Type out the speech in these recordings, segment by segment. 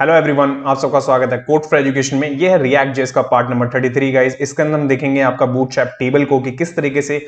Hello everyone आप सबका स्वागत है कोर्ट फॉर एजुकेशन में यह है रिएक्ट जेस का पार्ट नंबर 33 गाइज इसके अंदर हम देखेंगे आपका शैप टेबल को कि किस तरीके से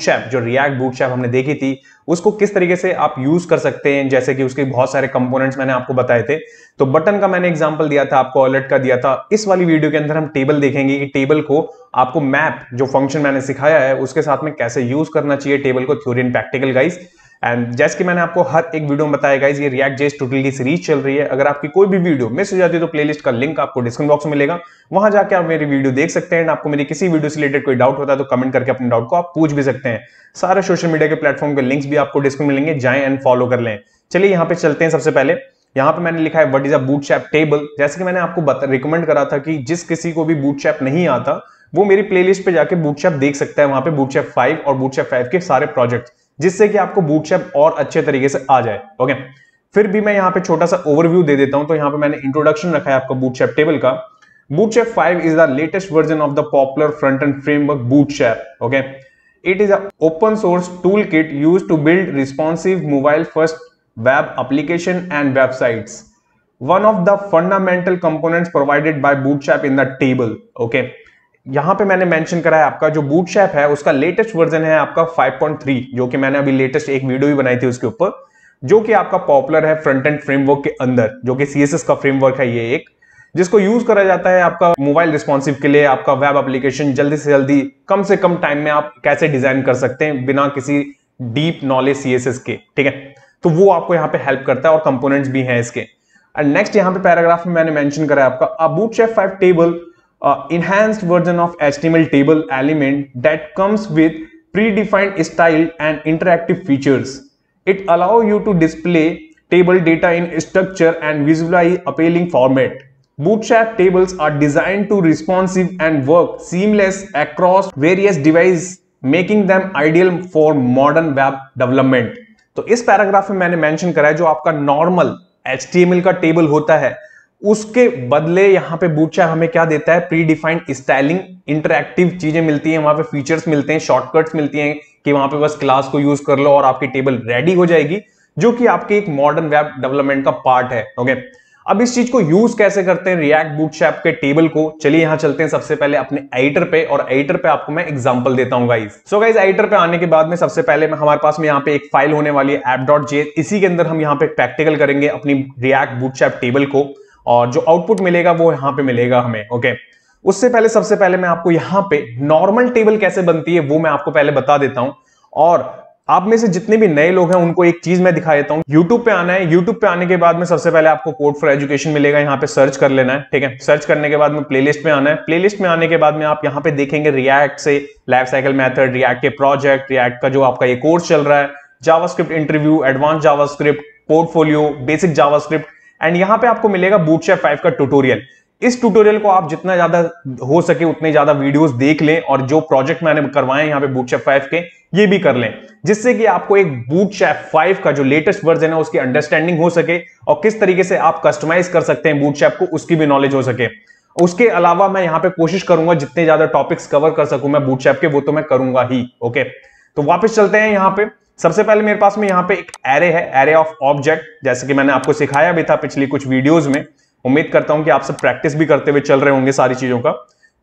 शैप जो रिएक्ट शैप हमने देखी थी उसको किस तरीके से आप यूज कर सकते हैं जैसे कि उसके बहुत सारे कंपोनेंट्स मैंने आपको बताए थे तो बटन का मैंने एग्जाम्पल दिया था आपको अलर्ट का दिया था इस वाली वीडियो के अंदर हम टेबल देखेंगे कि टेबल को आपको मैप जो फंक्शन मैंने सिखाया है उसके साथ में कैसे यूज करना चाहिए टेबल को theory and practical guys and जैसे कि मैंने आपको हर एक वीडियो में बताया गाइज ये रिएक्ट जेस टोटली सीरीज चल रही है अगर आपकी कोई भी वीडियो मिस हो जाती है तो प्लेलिस्ट का लिंक आपको डिस्क्रिप्शन बॉक्स में मिलेगा वहां जाकर आप मेरी वीडियो देख सकते हैं आपको मेरी किसी वीडियो से रिलेटेड कोई डाउट होता है तो कमेंट करके अपने डाउट को आप पूछ भी सकते हैं सारे सोशल मीडिया के प्लेटफॉर्म के लिंक्स भी आपको डिस्क्रिप्शन में मिलेंगे जाए एंड फॉलो कर लें चलिए यहाँ पे चलते हैं सबसे पहले यहाँ पे मैंने लिखा है what is a Bootstrap table जैसे कि मैंने आपको रिकमेंड करा था कि जिस किसी को भी बूट शैप नहीं आता वो मेरी प्लेलिस्ट पे जाके बूट शैप देख सकता है वहां पे बूट शैप फाइव और बूट शैप फाइव के सारे प्रोजेक्ट्स जिससे कि आपको बूटस्ट्रैप और अच्छे तरीके से आ जाए ओके फिर भी मैं यहाँ पे छोटा सा ओवरव्यू दे देता हूँ तो यहाँ पे मैंने इंट्रोडक्शन रखा है आपका बूटस्ट्रैप टेबल का Bootstrap 5 is the latest version of the popular front-end framework Bootstrap. Okay, it is an open-source toolkit used to build responsive mobile-first web application and websites. One of the fundamental components provided by Bootstrap in the table. Okay, यहां पे मैंने mention करा है आपका जो boot shape है उसका latest version है आपका 5.3 जो कि मैंने अभी लेटेस्ट एक वीडियो भी बनाई थी उसके ऊपर जो कि आपका पॉपुलर है फ्रंट एंड फ्रेमवर्क के अंदर जो कि सीएसएस का फ्रेमवर्क है ये एक जिसको यूज करा जाता है आपका मोबाइल रिस्पॉन्सिव के लिए आपका वेब एप्लीकेशन जल्दी से जल्दी कम से कम टाइम में आप कैसे डिजाइन कर सकते हैं बिना किसी डीप नॉलेज सीएसएस के ठीक है तो वो आपको यहाँ पे हेल्प करता है और कंपोनेंट्स भी हैं इसके एंड नेक्स्ट यहाँ पे पैराग्राफ में मैंने मेंशन करा है आपका Bootstrap five table uh, enhanced version of HTML table element that comes with predefined style and interactive features. It allows you to display table data in structure and visually appealing format. Bootstrap tables are designed to responsive and work seamless across various devices making them ideal for modern web development तो इस paragraph में मैंने mention करा है जो आपका normal H का table होता है उसके बदले यहां पे चैप हमें क्या देता है प्री डिफाइंड स्टाइलिंग इंटरक्टिव चीजें मिलती हैं वहां पे फीचर्स मिलते हैं शॉर्टकट्स मिलती हैं कि वहां पे बस क्लास को यूज कर लो और आपकी टेबल रेडी हो जाएगी जो कि आपके एक मॉडर्न वेब डेवलपमेंट का पार्ट है ओके अब इस चीज को यूज कैसे करते हैं रिएक्ट बूट के टेबल को चलिए यहां चलते हैं सबसे पहले अपने एडिटर पे और एडिटर पे आपको मैं एग्जांपल देता हूँ गाइज सो गाइज एडिटर पे आने के बाद में सबसे पहले मैं हमारे पास में यहाँ पे एक फाइल होने वाली है एप डॉट इसी के अंदर हम यहाँ पे प्रैक्टिकल करेंगे अपनी रिएक्ट बूटस्ट्रैप टेबल को और जो आउटपुट मिलेगा वो यहां पे मिलेगा हमें ओके उससे पहले सबसे पहले मैं आपको यहां पे नॉर्मल टेबल कैसे बनती है वो मैं आपको पहले बता देता हूं और आप में से जितने भी नए लोग हैं उनको एक चीज मैं दिखा देता हूं यूट्यूब पे आना है यूट्यूब पे आने के बाद में सबसे पहले आपको कोड फॉर एजुकेशन मिलेगा यहाँ पे सर्च कर लेना है ठीक है सर्च करने के बाद में प्लेलिस्ट में आना है प्लेलिस्ट में आने के बाद में आप यहाँ पे देखेंगे रियक्ट से लाइफ साइकिल मैथड रियक्ट के प्रोजेक्ट रियक्ट का जो आपका ये कोर्स चल रहा है Java interview advance Java portfolio basic Java and यहां पे आपको मिलेगा बूट शेप फाइव का ट्यूटोरियल इस ट्यूटोरियल को आप जितना ज्यादा हो सके उतने ज्यादा वीडियोस देख लें और जो प्रोजेक्ट मैंने करवाए यहां पे बूट फाइव के ये भी कर लें जिससे कि आपको एक बूट शेफ फाइव का जो लेटेस्ट वर्जन है उसकी अंडरस्टैंडिंग हो सके और किस तरीके से आप कस्टमाइज कर सकते हैं बूट शेफ को उसकी भी नॉलेज हो सके उसके अलावा मैं यहां पे कोशिश करूंगा जितने ज्यादा टॉपिक्स कवर कर सकूं मैं बूट शेफ के वो तो मैं करूंगा ही ओके तो वापस चलते हैं यहाँ पे सबसे पहले मेरे पास में यहाँ पे एक एरे है एरे ऑफ ऑब्जेक्ट जैसे कि मैंने आपको सिखाया भी था पिछली कुछ वीडियोज में उम्मीद करता हूं कि आप सब प्रैक्टिस भी करते हुए चल रहे होंगे सारी चीजों का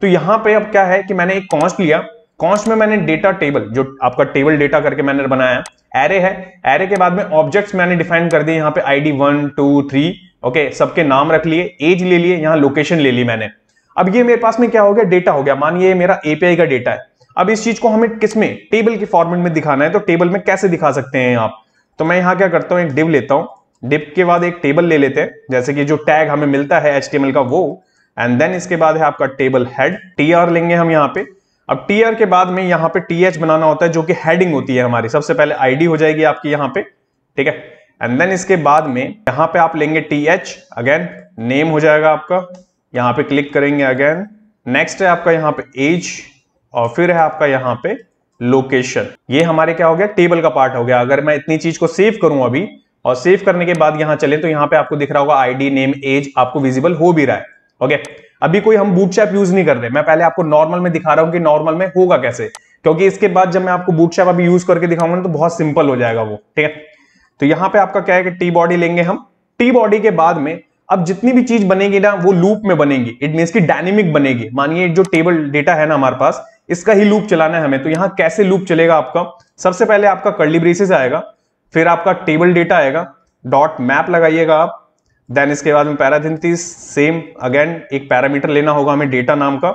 तो यहाँ पे अब क्या है कि मैंने एक कॉन्स्ट लिया कॉन्स्ट में मैंने डेटा टेबल जो आपका टेबल डेटा करके मैंने बनाया एरे है एरे के बाद में ऑब्जेक्ट्स मैंने डिफाइन कर दिए यहाँ पे I D one two three okay सबके नाम रख लिए एज ले लिए यहाँ लोकेशन ले ली मैंने अब ये मेरे पास में क्या हो गया डेटा हो गया मानिए मेरा एपीआई का डेटा है अब इस चीज को हमें किसमें टेबल के फॉर्मेट में दिखाना है तो टेबल में कैसे दिखा सकते हैं आप तो मैं यहां क्या करता हूं एक डिव लेता हूं डिप के बाद एक टेबल ले लेते हैं जैसे कि जो टैग हमें मिलता है एच का वो एंड देन इसके बाद है आपका टेबल हेड टी लेंगे हम यहाँ पे अब टी के बाद में यहाँ पे टी बनाना होता है जो कि हेडिंग होती है हमारी सबसे पहले आईडी हो जाएगी आपकी यहाँ पे ठीक है एंड देन इसके बाद में यहाँ पे आप लेंगे टी एच अगेन नेम हो जाएगा आपका यहाँ पे क्लिक करेंगे अगेन नेक्स्ट है आपका यहाँ पे एज और फिर है आपका यहाँ पे लोकेशन ये हमारे क्या हो गया टेबल का पार्ट हो गया अगर मैं इतनी चीज को सेव करूं अभी और सेव करने के बाद यहां चले तो यहाँ पे आपको दिख रहा होगा आईडी नेम एज आपको विजिबल हो भी रहा है ओके अभी कोई हम बूटचैप यूज नहीं कर रहे मैं पहले आपको नॉर्मल में दिखा रहा हूं कि नॉर्मल में होगा कैसे क्योंकि इसके बाद जब मैं आपको बूटचैप अभी यूज करके दिखाऊंगा ना तो बहुत सिंपल हो जाएगा वो ठीक है तो यहाँ पे आपका क्या है कि टी बॉडी लेंगे हम टी बॉडी के बाद में अब जितनी भी चीज बनेगी ना वो लूप में बनेगी इट मीन की डायनेमिक बनेगी मानिए जो टेबल डेटा है ना हमारे पास इसका ही लूप चलाना है हमें तो यहां कैसे लूप चलेगा आपका सबसे पहले आपका कर्ली ब्रेसेस आएगा फिर आपका टेबल डेटा आएगा डॉट मैप लगाइएगा आप देन इसके बाद में पैराथिनतीस सेम अगेन एक पैरामीटर लेना होगा हमें डेटा नाम का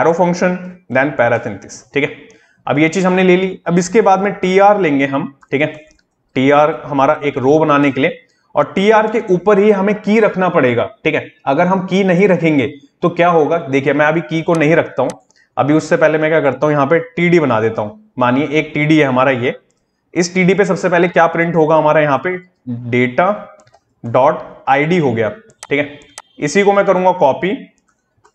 एरो फंक्शन देन पैराथिनतीस ठीक है अब ये चीज हमने ले ली अब इसके बाद में टी आर लेंगे हम ठीक है टी हमारा एक रो बनाने के लिए और टी आर के ऊपर ही हमें की रखना पड़ेगा ठीक है अगर हम की नहीं रखेंगे तो क्या होगा देखिए मैं अभी की को नहीं रखता हूं अभी उससे पहले मैं क्या करता हूँ यहाँ पे टी बना देता हूँ मानिए एक टी है हमारा ये इस टी पे सबसे पहले क्या प्रिंट होगा हमारा यहाँ पे डेटा डॉट आई हो गया ठीक है इसी को मैं करूंगा कॉपी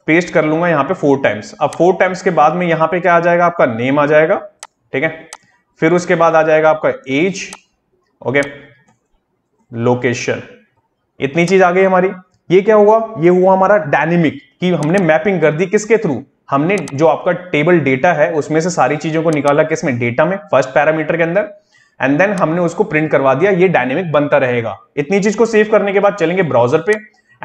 पेस्ट कर लूंगा यहाँ पे फोर टाइम्स अब फोर टाइम्स के बाद में यहाँ पे क्या आ जाएगा आपका नेम आ जाएगा ठीक है फिर उसके बाद आ जाएगा आपका एज ओके लोकेशन इतनी चीज आ गई हमारी ये क्या हुआ ये हुआ हमारा डायनेमिक कि हमने मैपिंग कर दी किसके थ्रू हमने जो आपका टेबल डेटा है उसमें से सारी चीजों को निकाला किसमें डेटा में फर्स्ट पैरामीटर के अंदर एंड देन हमने उसको प्रिंट करवा दिया ये डायनेमिक बनता रहेगा इतनी चीज को सेव करने के बाद चलेंगे ब्राउजर पे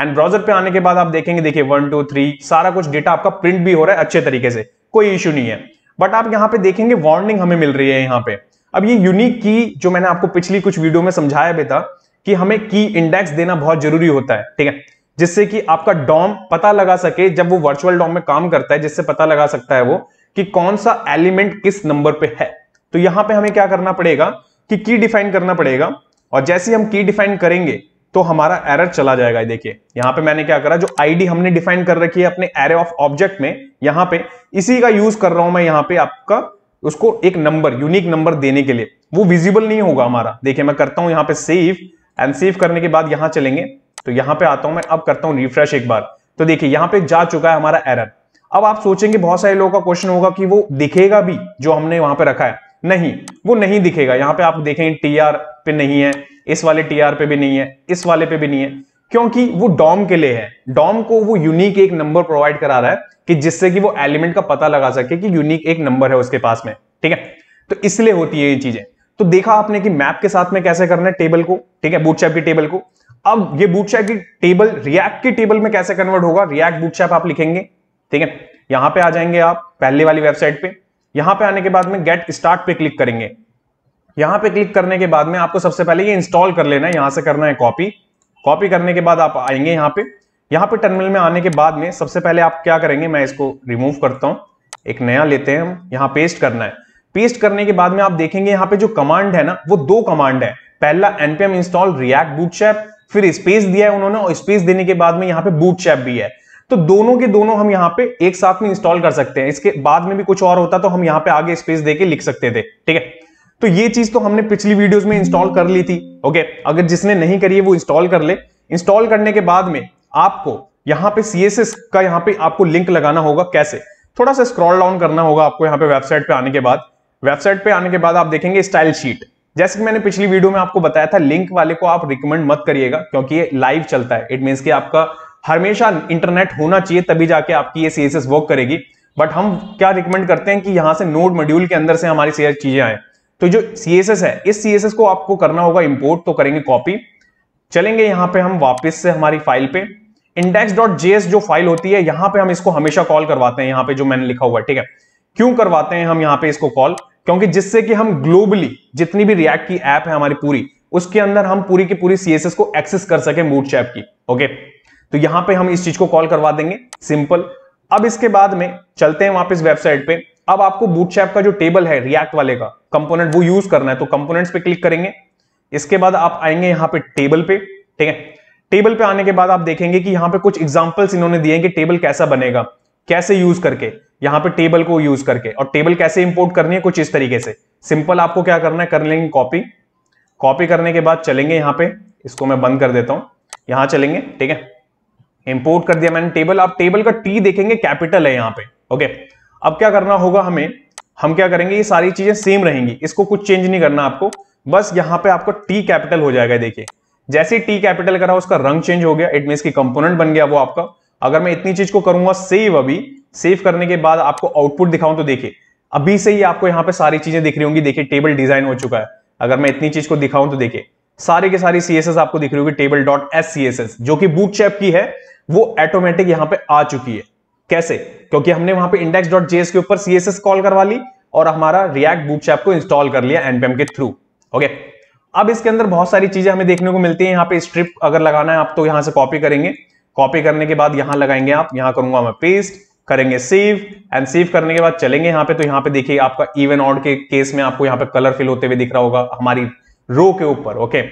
एंड ब्राउजर पे आने के बाद आप देखेंगे देखिए वन टू थ्री सारा कुछ डेटा आपका प्रिंट भी हो रहा है अच्छे तरीके से कोई इश्यू नहीं है बट आप यहाँ पे देखेंगे वार्निंग हमें मिल रही है यहाँ पे अब ये यूनिक की जो मैंने आपको पिछली कुछ वीडियो में समझाया भी था कि हमें की इंडेक्स देना बहुत जरूरी होता है ठीक है जिससे कि आपका डॉम पता लगा सके जब वो वर्चुअल डॉम में काम करता है जिससे पता लगा सकता है वो कि कौन सा एलिमेंट किस नंबर पे है तो यहां पे हमें क्या करना पड़ेगा कि की डिफाइन करना पड़ेगा और जैसे हम की डिफाइन करेंगे तो हमारा एरर चला जाएगा देखिए यहां पे मैंने क्या करा जो आईडी हमने डिफाइन कर रखी है अपने एरे ऑफ ऑब्जेक्ट में यहां पे इसी का यूज कर रहा हूं मैं यहां पे आपका उसको एक नंबर यूनिक नंबर देने के लिए वो विजिबल नहीं होगा हमारा देखिए मैं करता हूं यहां पे सेव एंड सेव करने के बाद यहां चलेंगे तो यहां पे आता हूं मैं अब करता हूं रिफ्रेश एक बार तो देखिए यहां पे जा चुका है हमारा एरर अब आप सोचेंगे बहुत सारे लोगों का क्वेश्चन होगा कि वो दिखेगा भी जो हमने वहां पे रखा है नहीं वो नहीं दिखेगा यहां पे आप देखें टीआर पे नहीं है इस वाले टीआर पे भी नहीं है इस वाले पे भी नहीं है क्योंकि वो डॉम के लिए है डॉम को वो यूनिक एक नंबर प्रोवाइड करा रहा है कि जिससे कि वो एलिमेंट का पता लगा सके कि यूनिक एक नंबर है उसके पास में ठीक है तो इसलिए होती है ये चीजें तो देखा आपने कि मैप के साथ में कैसे करना है टेबल को ठीक है बूटचैप की टेबल को अब ये बूटस्ट्रैप की टेबल रिएक्ट की टेबल में कैसे कन्वर्ट होगा रिएक्ट बूटस्ट्रैप आप लिखेंगे ठीक है यहां पे आ जाएंगे आप पहले वाली वेबसाइट पे यहां पे आने के बाद में गेट स्टार्ट पे क्लिक करेंगे यहां पे क्लिक करने के बाद में आपको सबसे पहले ये इंस्टॉल कर लेना है यहां से करना है कॉपी कॉपी करने के बाद आप आएंगे यहां पे यहां पे टर्मिनल में आने के बाद में सबसे पहले आप क्या करेंगे मैं इसको रिमूव करता हूं एक नया लेते हैं हम यहां पेस्ट करना है पेस्ट करने के बाद में आप देखेंगे यहां पे जो कमांड है ना वो दो कमांड है पहला npm install react bootstrap फिर स्पेस दिया है उन्होंने और स्पेस देने के बाद में यहाँ पे बूट चैप भी है तो दोनों के दोनों हम यहाँ पे एक साथ में इंस्टॉल कर सकते हैं इसके बाद में भी कुछ और होता तो हम यहाँ पे आगे स्पेस देके लिख सकते थे ठीक है तो ये चीज तो हमने पिछली वीडियोस में इंस्टॉल कर ली थी ओके अगर जिसने नहीं करी है वो इंस्टॉल कर ले इंस्टॉल करने के बाद में आपको यहाँ पे सीएसएस का यहाँ पे आपको लिंक लगाना होगा कैसे थोड़ा सा स्क्रॉल डाउन करना होगा आपको यहाँ पे वेबसाइट पे आने के बाद वेबसाइट पे आने के बाद आप देखेंगे स्टाइल शीट जैसे कि मैंने पिछली वीडियो में आपको बताया था लिंक वाले को आप रिकमेंड मत करिएगा क्योंकि ये लाइव चलता है इट मीन कि आपका हमेशा इंटरनेट होना चाहिए तभी जाके आपकी ये सीएसएस वर्क करेगी बट हम क्या रिकमेंड करते हैं कि यहां से नोड मॉड्यूल के अंदर से हमारी सीएस चीजें आए तो जो सीएसएस है इस सीएसएस को आपको करना होगा इंपोर्ट तो करेंगे कॉपी चलेंगे यहां पे हम वापस से हमारी फाइल पे इंडेक्स डॉट जेएस जो फाइल होती है यहां पे हम इसको हमेशा कॉल करवाते हैं यहां पे जो मैंने लिखा हुआ है ठीक है क्यों करवाते हैं हम यहाँ पे इसको कॉल क्योंकि जिससे कि हम ग्लोबली जितनी भी रिएक्ट की ऐप है हमारी पूरी उसके अंदर हम पूरी की पूरी सीएसएस को एक्सेस कर सके मूड चैप की ओके तो यहां पे हम इस चीज को कॉल करवा देंगे सिंपल अब इसके बाद में चलते हैं वापस वेबसाइट पे अब आपको बूट चैप का जो टेबल है रिएक्ट वाले का कंपोनेंट वो यूज करना है तो कंपोनेंट्स पे क्लिक करेंगे इसके बाद आप आएंगे यहां पे टेबल पे ठीक है टेबल पे आने के बाद आप देखेंगे कि यहां पे कुछ एग्जाम्पल्स इन्होंने दिए कि टेबल कैसा बनेगा कैसे यूज करके यहाँ पे टेबल को यूज करके और टेबल कैसे इंपोर्ट करनी है कुछ इस तरीके से सिंपल आपको क्या करना है कर लेंगे कॉपी कॉपी करने के बाद चलेंगे यहाँ पे इसको मैं बंद कर देता हूं यहां चलेंगे ठीक है इंपोर्ट कर दिया मैंने टेबल आप टेबल का टी देखेंगे कैपिटल है यहां पे ओके अब क्या करना होगा हमें हम क्या करेंगे ये सारी चीजें सेम रहेंगी इसको कुछ चेंज नहीं करना आपको बस यहाँ पे आपको टी कैपिटल हो जाएगा देखिए जैसे टी कैपिटल करा उसका रंग चेंज हो गया इट मीन की कंपोनेंट बन गया वो आपका अगर मैं इतनी चीज को करूंगा सेव अभी सेव करने के बाद आपको आउटपुट दिखाऊं तो देखिए अभी से ही आपको यहाँ पे सारी चीजें दिख रही होंगी देखिए टेबल डिजाइन हो चुका है अगर मैं इतनी चीज को दिखाऊं तो देखिए सारे के सारी सीएसएस आपको दिख रही होगी table dot S C S S जो कि बूट चैप की है वो ऑटोमेटिक यहाँ पे आ चुकी है कैसे क्योंकि हमने वहां पर इंडेक्स डॉट जेएस के ऊपर सीएसएस कॉल करवा ली और हमारा रिएक्ट बूट चैप को इंस्टॉल कर लिया एनपीएम के थ्रू ओके अब इसके अंदर बहुत सारी चीजें हमें देखने को मिलती है यहाँ पे स्ट्रिप अगर लगाना है आप तो यहां से कॉपी करेंगे कॉपी करने के बाद यहां लगाएंगे आप यहां करूंगा मैं पेस्ट करेंगे सेव एंड सेव करने के बाद चलेंगे यहां पे तो यहाँ पे देखिए आपका इवन ऑड के केस में आपको यहां पे कलर फिल होते हुए दिख रहा होगा हमारी रो के ऊपर ओके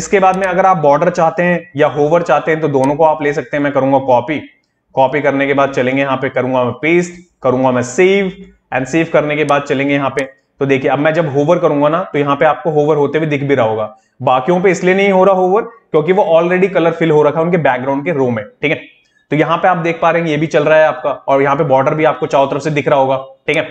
इसके बाद में अगर आप बॉर्डर चाहते हैं या होवर चाहते हैं तो दोनों को आप ले सकते हैं मैं करूंगा कॉपी कॉपी करने के बाद चलेंगे यहां पे करूंगा मैं पेस्ट करूंगा मैं सेव एंड सेव करने के बाद चलेंगे यहां पे तो देखिए अब मैं जब होवर करूंगा ना तो यहां पे आपको होवर होते हुए दिख भी रहा होगा बाकियों पे इसलिए नहीं हो रहा होवर क्योंकि वो ऑलरेडी कलर फिल हो रखा है उनके बैकग्राउंड के रो में ठीक है तो यहां पे आप देख पा रहे हैं ये भी चल रहा है आपका और यहां पे बॉर्डर भी आपको चारों तरफ से दिख रहा होगा ठीक है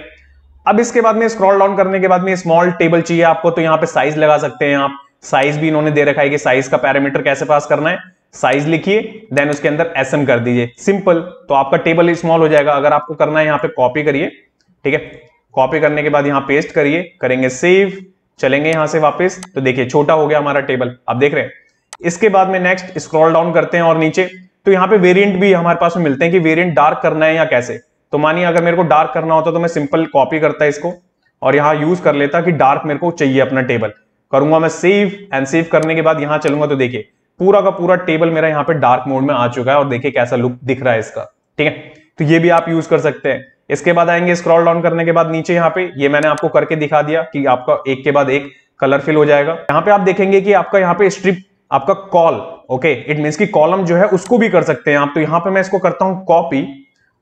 अब इसके बाद में स्क्रॉल डाउन करने के बाद में स्मॉल टेबल चाहिए आपको तो यहाँ पे साइज लगा सकते हैं आप साइज भी इन्होंने दे रखा है कि साइज का पैरामीटर कैसे पास करना है साइज लिखिए देन उसके अंदर एस कर दीजिए सिंपल तो आपका टेबल स्मॉल हो जाएगा अगर आपको करना है यहाँ पे कॉपी करिए ठीक है कॉपी करने के बाद यहाँ पेस्ट करिए करेंगे सेव चलेंगे यहां से वापस तो देखिए छोटा हो गया हमारा टेबल आप देख रहे हैं इसके बाद में नेक्स्ट स्क्रॉल डाउन करते हैं और नीचे तो यहाँ पे वेरिएंट भी हमारे पास में मिलते हैं कि वेरिएंट डार्क करना है या कैसे तो मानिए अगर मेरे को डार्क करना होता तो मैं सिंपल कॉपी करता इसको और यहाँ यूज कर लेता कि डार्क मेरे को चाहिए अपना टेबल करूंगा मैं सेव एंड सेव करने के बाद यहाँ चलूंगा तो देखिए पूरा का पूरा टेबल मेरा यहाँ पे डार्क मोड में आ चुका है और देखिए कैसा लुक दिख रहा है इसका ठीक है तो ये भी आप यूज कर सकते हैं इसके बाद आएंगे स्क्रॉल डाउन करने के बाद नीचे यहाँ पे ये मैंने आपको करके दिखा दिया कि आपका एक के बाद एक कलर फिल हो जाएगा यहाँ पे आप देखेंगे कि आपका यहाँ पे स्ट्रिप आपका कॉल ओके इट मीन्स की कॉलम जो है उसको भी कर सकते हैं आप तो यहां पे मैं इसको करता हूं कॉपी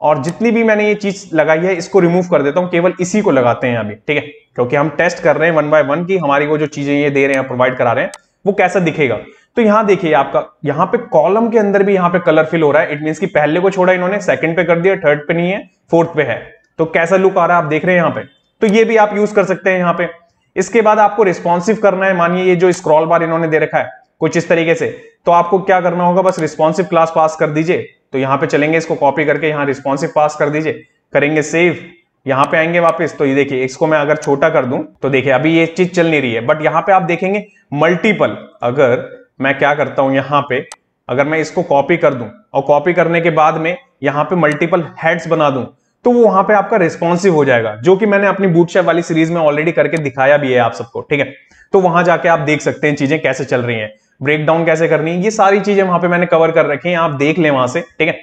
और जितनी भी मैंने ये चीज लगाई है इसको रिमूव कर देता हूं केवल इसी को लगाते हैं अभी ठीक है क्योंकि हम टेस्ट कर रहे हैं वन बाय वन की हमारी वो जो चीजें ये दे रहे हैं प्रोवाइड करा रहे हैं वो कैसा दिखेगा तो यहां देखिए आपका यहां पे कॉलम के अंदर भी यहां पे कलर फिल हो रहा है इट मीन की पहले को छोड़ा इन्होंने सेकंड पे कर दिया थर्ड पे नहीं है फोर्थ पे है तो कैसा लुक आ रहा है आप देख रहे हैं यहां पे तो ये भी आप यूज कर सकते हैं यहां पे इसके बाद आपको रिस्पॉन्सिव करना है मानिए ये जो स्क्रॉल बार इन्होंने दे रखा है कुछ इस तरीके से तो आपको क्या करना होगा बस रिस्पॉन्सिव क्लास पास कर दीजिए तो यहाँ पे चलेंगे इसको कॉपी करके यहाँ रिस्पॉन्सिव पास कर दीजिए करेंगे सेव यहां पे आएंगे वापस तो ये देखिए इसको मैं अगर छोटा कर दूं तो देखिए अभी ये चीज चल नहीं रही है बट यहाँ पे आप देखेंगे मल्टीपल अगर मैं क्या करता हूं यहाँ पे अगर मैं इसको कॉपी कर दूं और कॉपी करने के बाद में यहां पे मल्टीपल हेड्स बना दूं तो वो वहां पे आपका रिस्पॉन्सिव हो जाएगा जो कि मैंने अपनी बूटशैप वाली सीरीज में ऑलरेडी करके दिखाया भी है आप सबको ठीक है तो वहां जाके आप देख सकते हैं चीजें कैसे चल रही है ब्रेक डाउन कैसे करनी है ये सारी चीजें वहां पे मैंने कवर कर रखी हैं आप देख लें वहां से ठीक है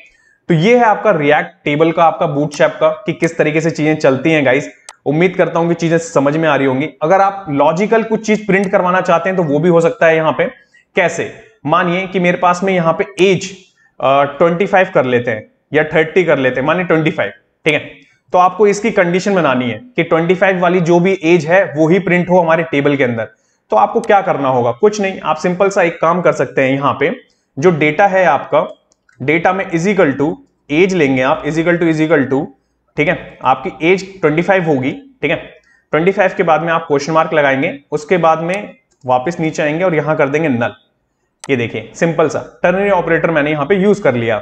तो ये है आपका रिएक्ट टेबल का आपका बूट शैप का कि किस तरीके से चीजें चलती हैं गाइस उम्मीद करता हूं कि चीजें समझ में आ रही होंगी अगर आप लॉजिकल कुछ चीज प्रिंट करवाना चाहते हैं तो वो भी हो सकता है यहाँ पे कैसे मानिए कि मेरे पास में यहाँ पे एज ट्वेंटी फाइव कर लेते हैं या थर्टी कर लेते हैं मानिए ट्वेंटी फाइव ठीक है तो आपको इसकी कंडीशन बनानी है कि 25 वाली जो भी एज है वो ही प्रिंट हो हमारे टेबल के अंदर तो आपको क्या करना होगा कुछ नहीं आप सिंपल सा एक काम कर सकते हैं यहां पे जो डेटा है आपका डेटा में इजिकल टू एज लेंगे आप इजिकल टू इजिकल टू ठीक है आपकी एज 25 होगी ठीक है 25 के बाद में आप क्वेश्चन मार्क लगाएंगे उसके बाद में वापस नीचे आएंगे और यहां कर देंगे नल ये देखिए सिंपल सा टर्नरी ऑपरेटर मैंने यहां पे यूज कर लिया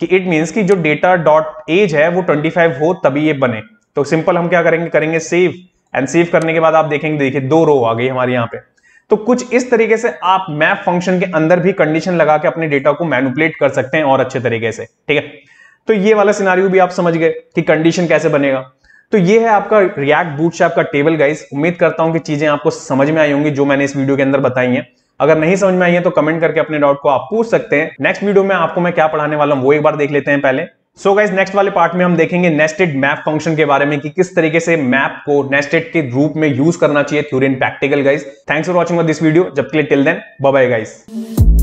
कि इट मीन्स कि जो डेटा डॉट एज है वो 25 हो तभी ये बने तो सिंपल हम क्या करेंगे करेंगे सेव एंड सेव करने के बाद आप देखेंगे देखिए दो रो आ गई हमारे यहाँ पे तो कुछ इस तरीके से आप मैप फंक्शन के अंदर भी कंडीशन लगा के अपने डेटा को मैनुपुलेट कर सकते हैं और अच्छे तरीके से ठीक है तो ये वाला सिनारियो भी आप समझ गए कि कंडीशन कैसे बनेगा तो ये है आपका रिएक्ट बूटस्ट्रैप का टेबल गाइस उम्मीद करता हूं कि चीजें आपको समझ में आई होंगी जो मैंने इस वीडियो के अंदर बताई हैं अगर नहीं समझ में आई है तो कमेंट करके अपने डाउट को आप पूछ सकते हैं नेक्स्ट वीडियो में आपको मैं क्या पढ़ाने वाला हूं वो एक बार देख लेते हैं पहले सो गाइज नेक्स्ट वाले पार्ट में हम देखेंगे नेस्टेड मैप फंक्शन के बारे में कि किस तरीके से मैप को नेस्टेड के रूप में यूज करना चाहिए theory and practical guys thanks for watching this video जब के लिए टिल देन बाय गाइज